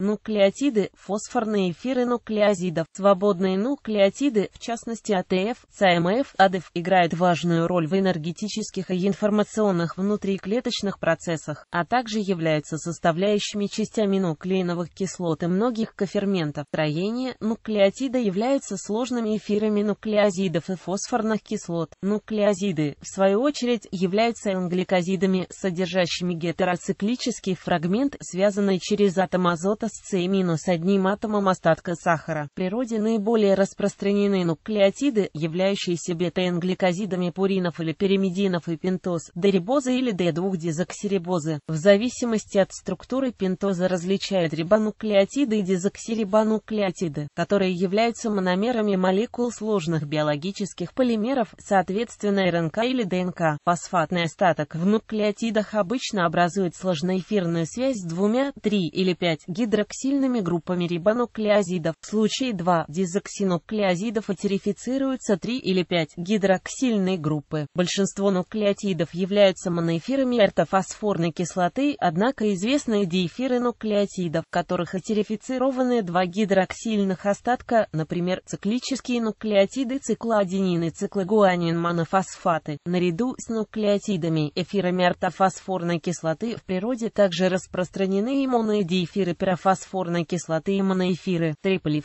Нуклеотиды, фосфорные эфиры нуклеозидов, свободные нуклеотиды, в частности АТФ, ЦМФ, АДФ, играют важную роль в энергетических и информационных внутриклеточных процессах, а также являются составляющими частями нуклеиновых кислот и многих коферментов. Строение нуклеотида являются сложными эфирами нуклеозидов и фосфорных кислот. Нуклеозиды, в свою очередь, являются гликозидами, содержащими гетероциклический фрагмент, связанный через атом азота с с одним атомом остатка сахара. В природе наиболее распространены нуклеотиды, являющиеся бета-энгликозидами пуринов или пиримидинов и пентоз, дорибозы или Д2-дезоксирибозы. В зависимости от структуры пентоза различают рибонуклеотиды и дезоксирибонуклеотиды, которые являются мономерами молекул сложных биологических полимеров, соответственно РНК или ДНК. Фосфатный остаток в нуклеотидах обычно образует сложноэфирную связь с двумя, три или пять гидро гидроксильными группами рибонуклеозидов. В случае 2 дезоксинуклеозидов атерифицируются 3 или 5 гидроксильные группы. Большинство нуклеотидов являются моноэфирами ортофосфорной кислоты, однако известны диэфиры нуклеотидов, в которых атерифицированы два гидроксильных остатка, например, циклические нуклеотиды циклоаденин и циклогуанин монофосфаты. Наряду с нуклеотидами эфирами ортофосфорной кислоты в природе также распространены и монодиэфиры пирофосфаты фосфорной кислоты и моноэфиры,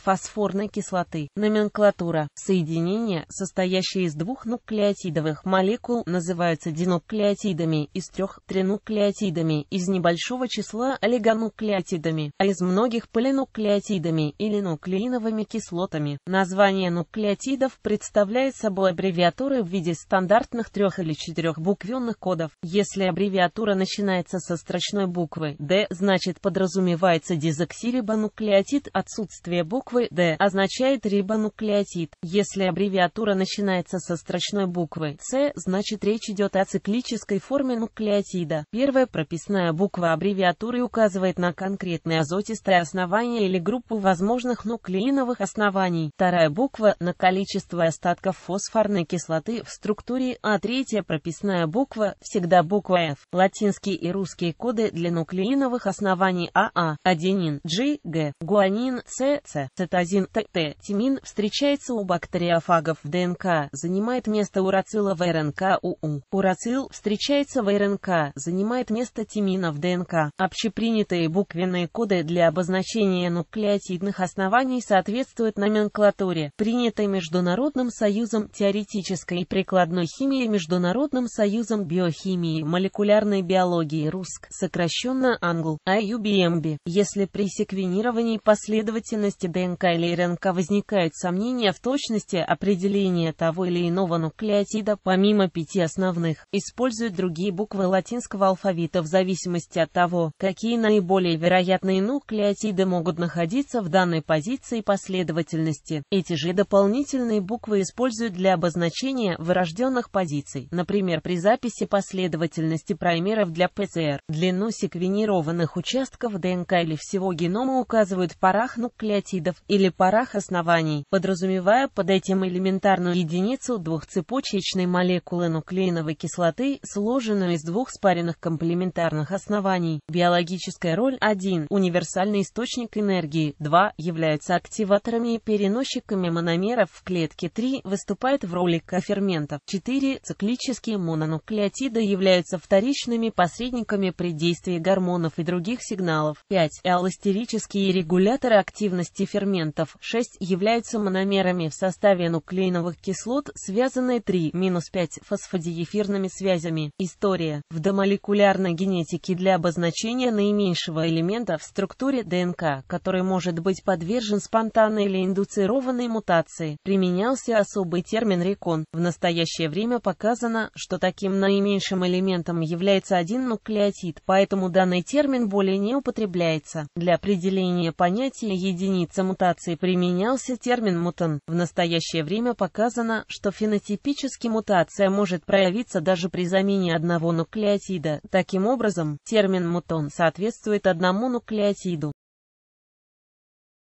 фосфорной кислоты. Номенклатура. Соединения, состоящие из двух нуклеотидовых молекул, называются динуклеотидами, из трех – тринуклеотидами, из небольшого числа – олигонуклеотидами, а из многих – полинуклеотидами или нуклеиновыми кислотами. Название нуклеотидов представляет собой аббревиатуры в виде стандартных трех или четырех буквенных кодов. Если аббревиатура начинается со строчной буквы «Д», значит подразумевается дизайн дезоксирибонуклеотид. Отсутствие буквы D означает рибонуклеотид. Если аббревиатура начинается со строчной буквы C, значит речь идет о циклической форме нуклеотида. Первая прописная буква аббревиатуры указывает на конкретное азотистое основание или группу возможных нуклеиновых оснований. Вторая буква – на количество остатков фосфорной кислоты в структуре, а третья прописная буква – всегда буква F. Латинские и русские коды для нуклеиновых оснований АА. «а». один аргинин G, Г, гуанин С, С, цитозин Т, Т, тимин встречается у бактериофагов в ДНК, занимает место урацила в РНК у У. Урацил встречается в РНК, занимает место тимина в ДНК. Общепринятые буквенные коды для обозначения нуклеотидных оснований соответствуют номенклатуре, принятой Международным союзом теоретической и прикладной химии Международным союзом биохимии молекулярной биологии РУСК, сокращенно АНГЛ, IUBMB. Эм Если при секвенировании последовательности ДНК или РНК возникают сомнения в точности определения того или иного нуклеотида, помимо пяти основных, используют другие буквы латинского алфавита в зависимости от того, какие наиболее вероятные нуклеотиды могут находиться в данной позиции последовательности. Эти же дополнительные буквы используют для обозначения вырожденных позиций, например, при записи последовательности праймеров для ПЦР, длину секвенированных участков ДНК или всего всего генома указывают парах нуклеотидов или парах оснований, подразумевая под этим элементарную единицу двухцепочечной молекулы нуклеиновой кислоты, сложенную из двух спаренных комплементарных оснований. Биологическая роль 1. Универсальный источник энергии 2. Являются активаторами и переносчиками мономеров в клетке 3. Выступает в роли коферментов 4. Циклические мононуклеотиды являются вторичными посредниками при действии гормонов и других сигналов. 5 холостерические регуляторы активности ферментов 6 являются мономерами в составе нуклеиновых кислот, связанные 3-5 фосфодиэфирными связями. История. В домолекулярной генетике для обозначения наименьшего элемента в структуре ДНК, который может быть подвержен спонтанной или индуцированной мутации, применялся особый термин рекон. В настоящее время показано, что таким наименьшим элементом является один нуклеотид, поэтому данный термин более не употребляется. Для определения понятия единица мутации применялся термин «мутон». В настоящее время показано, что фенотипически мутация может проявиться даже при замене одного нуклеотида. Таким образом, термин «мутон» соответствует одному нуклеотиду.